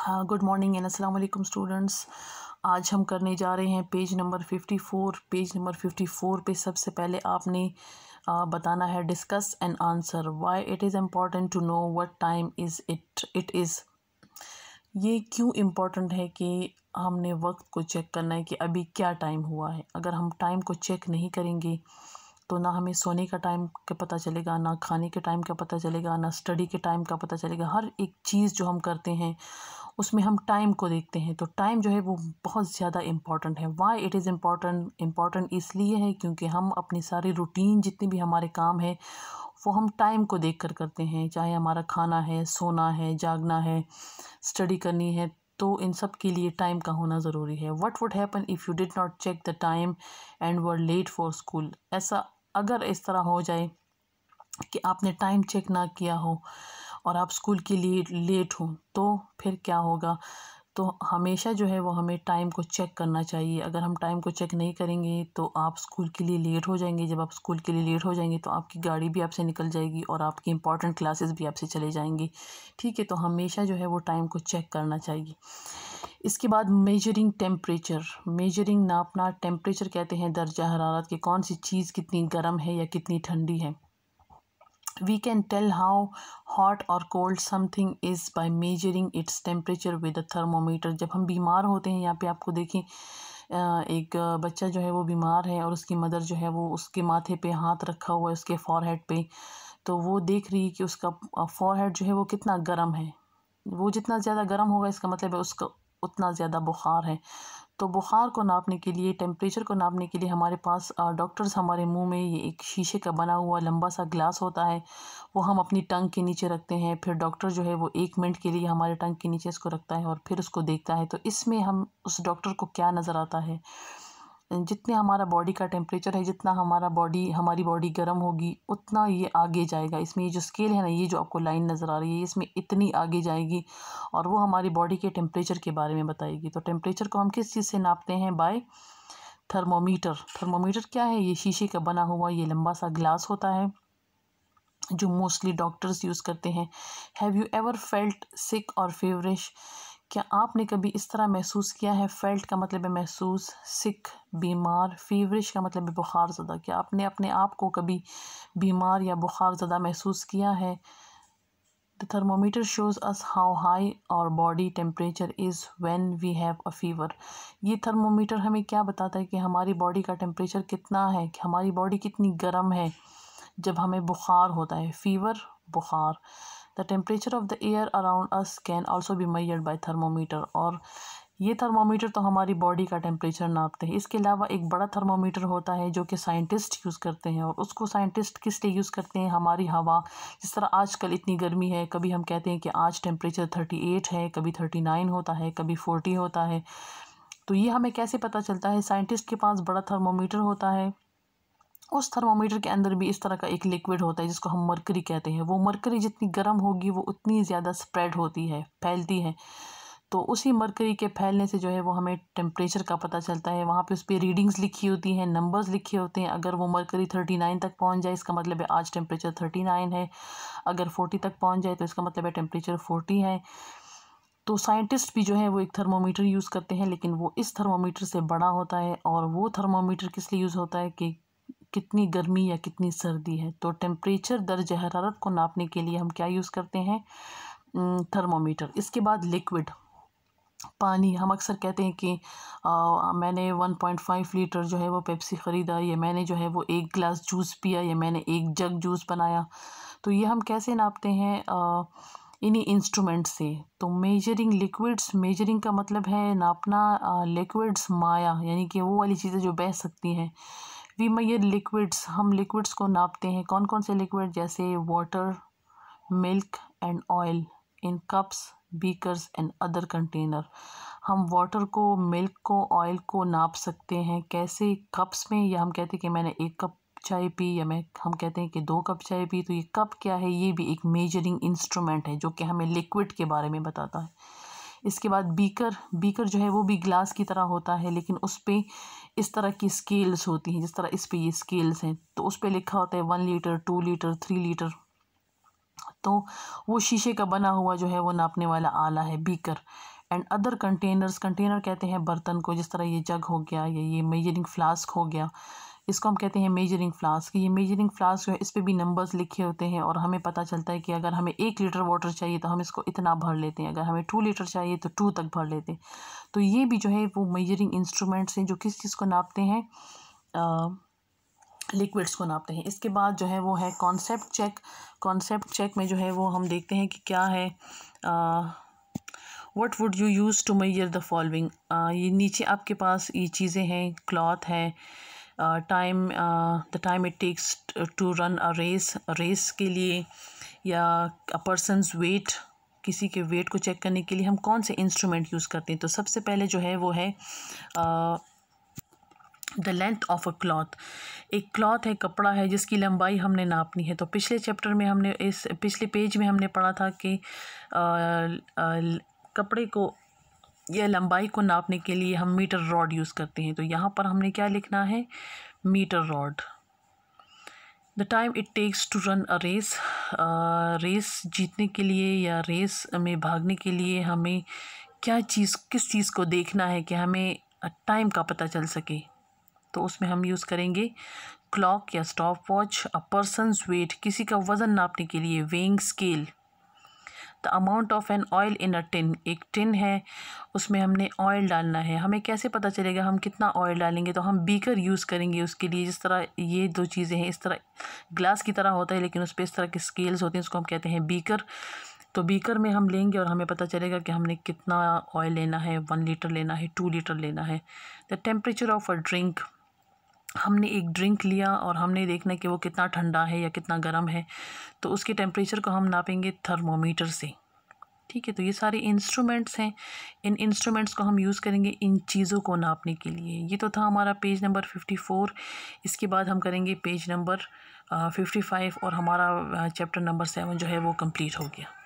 हाँ good morning and Aslam students आज हम करने जा रहे हैं page number fifty four page number fifty four पर सबसे पहले आपने आ, बताना है discuss and answer why it is important to know what time is it it is ये क्यों इम्पॉर्टेंट है कि हमने वक्त को चेक करना है कि अभी क्या टाइम हुआ है अगर हम टाइम को चेक नहीं करेंगे तो ना हमें सोने का टाइम का पता चलेगा ना खाने के टाइम का पता चलेगा ना स्टडी के टाइम का पता चलेगा हर एक चीज़ जो हम करते हैं उसमें हम टाइम को देखते हैं तो टाइम जो है वो बहुत ज़्यादा इम्पॉर्टेंट है why it is important important इसलिए है क्योंकि हम अपनी सारी रूटीन जितने भी हमारे काम हैं वो हम टाइम को देख कर करते हैं चाहे हमारा खाना है सोना है जागना है स्टडी करनी है तो इन सब के लिए टाइम का होना ज़रूरी है what would happen if you did not check the time and were late for school ऐसा अगर इस तरह हो जाए कि आपने टाइम चेक ना किया हो और आप स्कूल के लिए लेट हों तो फिर क्या होगा तो हमेशा जो है वो हमें टाइम को चेक करना चाहिए अगर हम टाइम को चेक नहीं करेंगे तो आप स्कूल के लिए लेट हो जाएंगे जब आप स्कूल के लिए लेट हो जाएंगे तो आपकी गाड़ी भी आपसे निकल जाएगी और आपकी इंपॉर्टेंट क्लासेस भी आपसे चले जाएंगी ठीक है तो हमेशा जो है वो टाइम को चेक करना चाहिए इसके बाद मेजरिंग टेम्परेचर मेजरिंग नापना टेम्परेचर कहते हैं दर्जा हरारत के कौन सी चीज़ कितनी गर्म है या कितनी ठंडी है We can tell how hot or cold something is by measuring its temperature with a thermometer जब हम बीमार होते हैं यहाँ पे आपको देखें एक बच्चा जो है वो बीमार है और उसकी मदर जो है वो उसके माथे पे हाथ रखा हुआ है उसके फॉरहेड पे तो वो देख रही है कि उसका फॉरहेड जो है वो कितना गर्म है वो जितना ज़्यादा गर्म होगा इसका मतलब है उसका उतना ज़्यादा बुखार है तो बुखार को नापने के लिए टेम्परेचर को नापने के लिए हमारे पास डॉक्टर्स हमारे मुंह में ये एक शीशे का बना हुआ लंबा सा ग्लास होता है वो हम अपनी टंग के नीचे रखते हैं फिर डॉक्टर जो है वो एक मिनट के लिए हमारे टंग के नीचे इसको रखता है और फिर उसको देखता है तो इसमें हम उस डॉक्टर को क्या नज़र आता है जितने हमारा बॉडी का टेम्परेचर है जितना हमारा बॉडी हमारी बॉडी गर्म होगी उतना ये आगे जाएगा इसमें ये जो स्केल है ना ये जो आपको लाइन नज़र आ रही है इसमें इतनी आगे जाएगी और वो हमारी बॉडी के टेम्परेचर के बारे में बताएगी तो टेम्परेचर को हम किस चीज़ से नापते हैं बाय थर्मोमीटर थर्मोमीटर क्या है ये शीशे का बना हुआ ये लंबा सा ग्लास होता है जो मोस्टली डॉक्टर्स यूज़ करते हैं have you ever felt sick or feverish क्या आपने कभी इस तरह महसूस किया है फेल्ट का मतलब है महसूस सिक बीमार फीवरिश का मतलब है बुखार ज़्यादा क्या आपने अपने आप को कभी बीमार या बुखार ज़्यादा महसूस किया है the thermometer shows us how high our body temperature is when we have a fever ये थर्मोमीटर हमें क्या बताता है कि हमारी बॉडी का टेम्परेचर कितना है कि हमारी बॉडी कितनी गर्म है जब हमें बुखार होता है फीवर बुखार the temperature of the air around us can also be measured by thermometer और ये थर्मोमीटर तो हमारी बॉडी का टेम्परेचर नापते हैं इसके अलावा एक बड़ा थर्मोमीटर होता है जो कि साइंटिस्ट यूज़ करते हैं और उसको साइंटिस्ट किस लिए यूज़ करते हैं हमारी हवा जिस तरह आजकल इतनी गर्मी है कभी हम कहते हैं कि आज टेम्परेचर थर्टी एट है कभी थर्टी नाइन होता है कभी फोर्टी होता है तो ये हमें कैसे पता चलता है साइंटिस्ट के पास बड़ा थर्मोमीटर होता है उस थर्मामीटर के अंदर भी इस तरह का एक लिक्विड होता है जिसको हम मरकरी कहते हैं वो मरकरी जितनी गर्म होगी वो उतनी ज़्यादा स्प्रेड होती है फैलती है तो उसी मरकरी के फैलने से जो है वो हमें टेम्परेचर का पता चलता है वहाँ पे उस पर रीडिंग्स लिखी होती हैं नंबर्स लिखे होते हैं अगर वो मरकरी थर्टी नाइन तक पहुँच जाए इसका मतलब है आज टेम्परेचर थर्टी नाइन है अगर फोर्टी तक पहुँच जाए तो इसका मतलब है टेम्परेचर फोर्टी है तो साइंटिस्ट भी जो है वो एक थर्मोमीटर यूज़ करते हैं लेकिन वो इस थर्मोमीटर से बड़ा होता है और वो थर्मोमीटर किस लिए यूज़ होता है कि कितनी गर्मी या कितनी सर्दी है तो टेम्परेचर दर्ज हरारत को नापने के लिए हम क्या यूज़ करते हैं थर्मोमीटर इसके बाद लिक्विड पानी हम अक्सर कहते हैं कि आ, मैंने 1.5 लीटर जो है वो पेप्सी ख़रीदा या मैंने जो है वो एक गिलास जूस पिया या मैंने एक जग जूस बनाया तो ये हम कैसे नापते हैं इन्हीं इंस्ट्रूमेंट से तो मेजरिंग लिक्विड्स मेजरिंग का मतलब है नापना लिक्विड्स माया यानी कि वो वाली चीज़ें जो बह सकती हैं वी मैयर लिक्विड्स हम लिक्विड्स को नापते हैं कौन कौन से लिक्विड जैसे water milk and oil in cups beakers and other container हम वाटर को मिल्क को ऑयल को नाप सकते हैं कैसे कप्स में या हम कहते हैं कि मैंने एक कप चाय पी या मैं हम कहते हैं कि दो कप चाय पी तो ये कप क्या है ये भी एक मेजरिंग इंस्ट्रूमेंट है जो कि हमें लिक्विड के बारे में बताता है इसके बाद बीकर बीकर जो है वो भी ग्लास की तरह होता है लेकिन उस पर इस तरह की स्केल्स होती हैं जिस तरह इस पर ये स्केल्स हैं तो उस पर लिखा होता है one litre two litre three litre तो वो शीशे का बना हुआ जो है वो नापने वाला आला है beaker and other containers container कहते हैं बर्तन को जिस तरह ये जग हो गया या ये मेजरिंग फ्लास्क हो गया इसको हम कहते हैं मेजरिंग फ्लास्क ये मेजरिंग फ्लास्क जो है इस पर भी नंबर्स लिखे होते हैं और हमें पता चलता है कि अगर हमें एक लीटर वाटर चाहिए तो हम इसको इतना भर लेते हैं अगर हमें टू लीटर चाहिए तो टू तक भर लेते हैं तो ये भी जो है वो मेजरिंग इंस्ट्रूमेंट्स हैं जो किस चीज़ को नापते हैं लिक्विड्स को नापते हैं इसके बाद जो है वो है कॉन्सेप्ट चेक कॉन्सेप्ट चेक में जो है वो हम देखते हैं कि क्या है what would you use to measure the following ये नीचे आपके पास ये चीज़ें हैं क्लॉथ है time the time it takes to run a race race के लिए या अ पर्सनस वेट किसी के वेट को चेक करने के लिए हम कौन से इंस्ट्रूमेंट यूज़ करते हैं तो सबसे पहले जो है वो है the length of a cloth एक क्लॉथ है कपड़ा है जिसकी लंबाई हमने नापनी है तो पिछले चैप्टर में हमने इस पिछले पेज में हमने पढ़ा था कि आ, आ, कपड़े को या लंबाई को नापने के लिए हम मीटर रॉड यूज़ करते हैं तो यहाँ पर हमने क्या लिखना है metre rod the time it takes to run a race race जीतने के लिए या रेस में भागने के लिए हमें क्या चीज़ किस चीज़ को देखना है कि हमें टाइम का पता चल सके तो उसमें हम यूज़ करेंगे क्लॉक या stopwatch a person's weight किसी का वज़न नापने के लिए weighing scale the amount of an oil in a tin एक टिन है उसमें हमने ऑयल डालना है हमें कैसे पता चलेगा हम कितना ऑयल डालेंगे तो हम बीकर यूज़ करेंगे उसके लिए जिस तरह ये दो चीज़ें हैं इस तरह ग्लास की तरह होता है लेकिन उस पर इस तरह के स्केल्स होते हैं उसको हम कहते हैं बीकर तो बीकर में हम लेंगे और हमें पता चलेगा कि हमने कितना ऑयल लेना है वन लीटर लेना है टू लीटर लेना है the temperature of a drink हमने एक ड्रिंक लिया और हमने देखना कि वो कितना ठंडा है या कितना गर्म है तो उसके टेम्परेचर को हम नापेंगे थर्मोमीटर से ठीक है तो ये सारे इंस्ट्रूमेंट्स हैं इन इंस्ट्रूमेंट्स को हम यूज़ करेंगे इन चीज़ों को नापने के लिए ये तो था हमारा पेज नंबर फिफ्टी फ़ोर इसके बाद हम करेंगे पेज नंबर फिफ्टी फाइव और हमारा चैप्टर नंबर सेवन जो है वो कंप्लीट हो गया